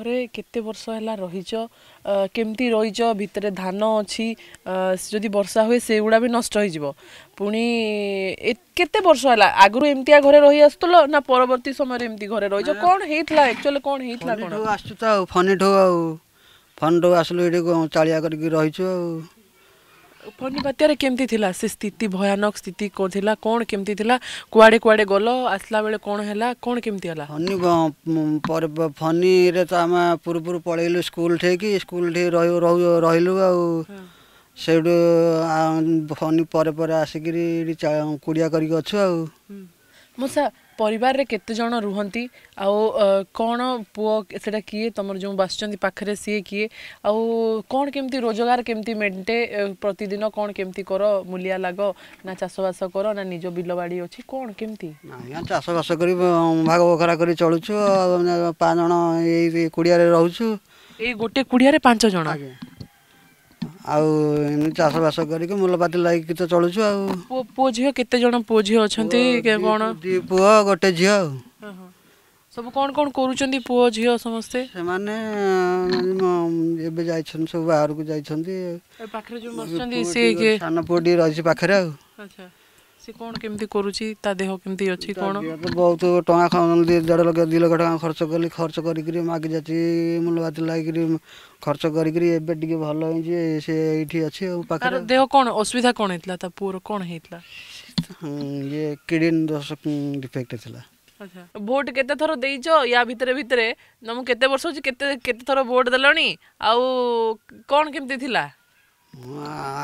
ঘরে কেতে বর্ষ হেলা রহিছ কেমতি রহিছ ভিতরে ধান অছি যদি বর্ষা হুয়ে সেগুড়া বি নষ্ট হয়েযিব পুনি কেতে বর্ষ হেলা আগুরু এমতিয়া ঘরে রহি আসুল না পরবর্তী সময় এমতি ঘরে রহিছ কোন হেইতলা একচুয়ালি কোন হেইতলা কোন আসছু তো ফনি ঢো ফনি ঢো আসলু এটি চালিয়া করি রহিছু আউ ଫନି ବାତ୍ୟାରେ କେମିତି ଥିଲା ସେ ସ୍ଥିତି ଭୟାନକ ସ୍ଥିତି କ'ଣ ଥିଲା କ'ଣ କେମିତି ଥିଲା କୁଆଡ଼େ କୁଆଡ଼େ ଗଲ ଆସିଲା ବେଳେ କ'ଣ ହେଲା କ'ଣ କେମିତି ହେଲା ଫନି ଫନିରେ ତ ଆମେ ପୂର୍ବରୁ ପଳେଇଲୁ ସ୍କୁଲ ଠିକି ସ୍କୁଲ ରହୁ ରହିଲୁ ଆଉ ସେଇଠୁ ଫନି ପରେ ପରେ ଆସିକିରି କୁଡ଼ିଆ କରିକି ଅଛୁ ଆଉ ମୁଁ ସାର୍ পরিবারে কেতে জন রুহতি আও কোন পুয় সেটা কিয়ে তোমার যে বাসুচার পাখে সি কিয়ে আও কোন কেমতি রোজগার কেমতি মেন্টে প্রতিদিন কোন কেমতি কর মূলিয়া লাগ না চাষবাস কর না নিজ বিল বাড়ি অছি কোন কেমতি চাষবাস করি ভাগ বখরা করে চলুছু পাঁচ জন এই কুড়িয়ারে রহুছু এই গোটে কুড়িয়ারে পাঁচ জন আজ্ঞা ଆଉ ଏମିତି ଚାଷବାସ କରିକି ମୂଲପାତି ଲାଗିକି ତ ଚଳୁଛୁ ଆଉ ପୁଅ ଝିଅ କେତେ ଜଣ ପୁଅ ଝିଅ ଅଛନ୍ତି କ'ଣ ଦୁଇ ପୁଅ ଗୋଟେ ଝିଅ ଆଉ ସବୁ କ'ଣ କ'ଣ କରୁଛନ୍ତି ପୁଅ ଝିଅ ସମସ୍ତେ ସେମାନେ ଏବେ ଯାଇଛନ୍ତି ସବୁ ବାହାରକୁ ଯାଇଛନ୍ତି ସାନ ପୁଅ ଟିକେ ରହିଛି ପାଖରେ ଆଉ ଆଚ୍ଛା ସେ କ'ଣ କେମିତି କରୁଛି ତା ଦେହ କେମିତି ଅଛି କ'ଣ ବହୁତ ଟଙ୍କା ଦେଢ଼ ଲକ୍ଷ ଦୁଇ ଲକ୍ଷ ଟଙ୍କା ଖର୍ଚ୍ଚ କଲି ଖର୍ଚ୍ଚ କରିକିରି ମାଗି ଯାଚି ମୁଲବାତି ଲାଗିକିରି ଖର୍ଚ୍ଚ କରିକିରି ଏବେ ଟିକେ ଭଲ ହେଇଛି ସେ ଏଇଠି ଅଛି ଆଉ ପାଖରେ ଦେହ କ'ଣ ଅସୁବିଧା କ'ଣ ହେଇଥିଲା ତା ପୁଅର କ'ଣ ହେଇଥିଲା ଇଏ କିଡ଼ନୀ ଦୋଷ ଡିଫେକ୍ଟ ଥିଲା ଭୋଟ କେତେ ଥର ଦେଇଛ ୟା ଭିତରେ ଭିତରେ ତମକୁ କେତେ ବର୍ଷ ହେଉଛି କେତେ କେତେ ଥର ଭୋଟ ଦେଲଣି ଆଉ କ'ଣ କେମିତି ଥିଲା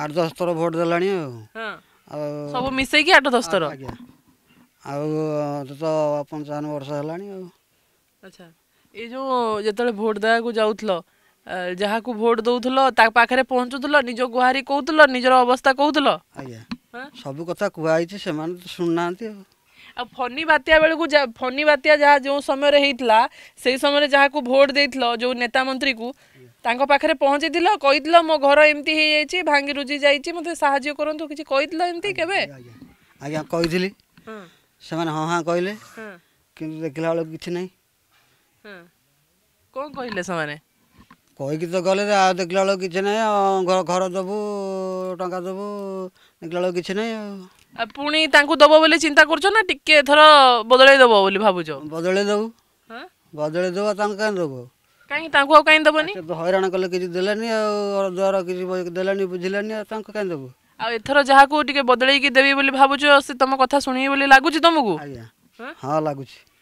ଆଠ ଦଶ ଥର ଭୋଟ ଦେଲାଣି ଆଉ ଆଉ ସବୁ ମିଶେଇକି ଆଠ ଦଶ ଥର ଆଜ୍ଞା ଆଉ ତ ପଞ୍ଚାବନ ବର୍ଷ ହେଲାଣି ଆଉ ଆଚ୍ଛା ଏ ଯେଉଁ ଯେତେବେଳେ ଭୋଟ ଦେବାକୁ ଯାଉଥିଲ ଯାହାକୁ ଭୋଟ ଦେଉଥିଲ ତା ପାଖରେ ପହଞ୍ଚୁଥିଲ ନିଜ ଗୁହାରି କହୁଥିଲ ନିଜର ଅବସ୍ଥା କହୁଥିଲ ଆଜ୍ଞା ସବୁ କଥା କୁହା ହେଇଛି ସେମାନେ ତ ଶୁଣୁନାହାନ୍ତି ଆଉ ଆଉ ଫନି ବାତ୍ୟା ବେଳକୁ ଫନି ବାତ୍ୟା ଯାହା ଯେଉଁ ସମୟରେ ହେଇଥିଲା ସେଇ ସମୟରେ ଯାହାକୁ ଭୋଟ ଦେଇଥିଲ ଯେଉଁ ନେତା ମନ୍ତ୍ରୀକୁ ତାଙ୍କ ପାଖରେ ପହଞ୍ଚିଥିଲ କହିଥିଲ ମୋ ଘର ଏମିତି ହେଇଯାଇଛି ଭାଙ୍ଗି ରୁଜି ଯାଇଛି ମୋତେ ସାହାଯ୍ୟ କରନ୍ତୁ କିଛି କହିଥିଲ ଏମିତି କେବେ ଆଜ୍ଞା କହିଥିଲି ସେମାନେ ହଁ ହଁ କହିଲେ କିନ୍ତୁ ଦେଖିଲା ବେଳକୁ କିଛି ନାହିଁ କ'ଣ କହିଲେ ସେମାନେ କହିକି ତ ଗଲେ ଆଉ ଦେଖିଲା ବେଳକୁ କିଛି ନାହିଁ ଘର ଦେବୁ ଟଙ୍କା ଦେବୁ ଦେଖିଲା ବେଳକୁ କିଛି ନାହିଁ ଆଉ ପୁଣି ତାଙ୍କୁ ଦେବ ବୋଲି ଚିନ୍ତା କରୁଛ ନା ଟିକେ ଏଥର ବଦଳେଇ ଦେବ ବୋଲି ଭାବୁଛ ବଦଳେଇ ଦେବୁ ବଦଳେଇ ଦେବ ତାଙ୍କୁ କାହିଁ ଦେବୁ କାହିଁକି ତାଙ୍କୁ ଆଉ କାହିଁ ଦେବନି ହଇରାଣ କଲେ କିଛି ଦେଲାନି ଆଉ ଅର୍ଡ଼ର କିଛି ଦେଲାନି ବୁଝିଲାନି ଆଉ ତାଙ୍କୁ କାହିଁ ଦେବୁ ଆଉ ଏଥର ଯାହାକୁ ଟିକେ ବଦଳେଇକି ଦେବି ବୋଲି ଭାବୁଛ ସେ ତମ କଥା ଶୁଣିବି ବୋଲି ଲାଗୁଛି ତମକୁ ଆଜ୍ଞା ହଁ ଲାଗୁଛି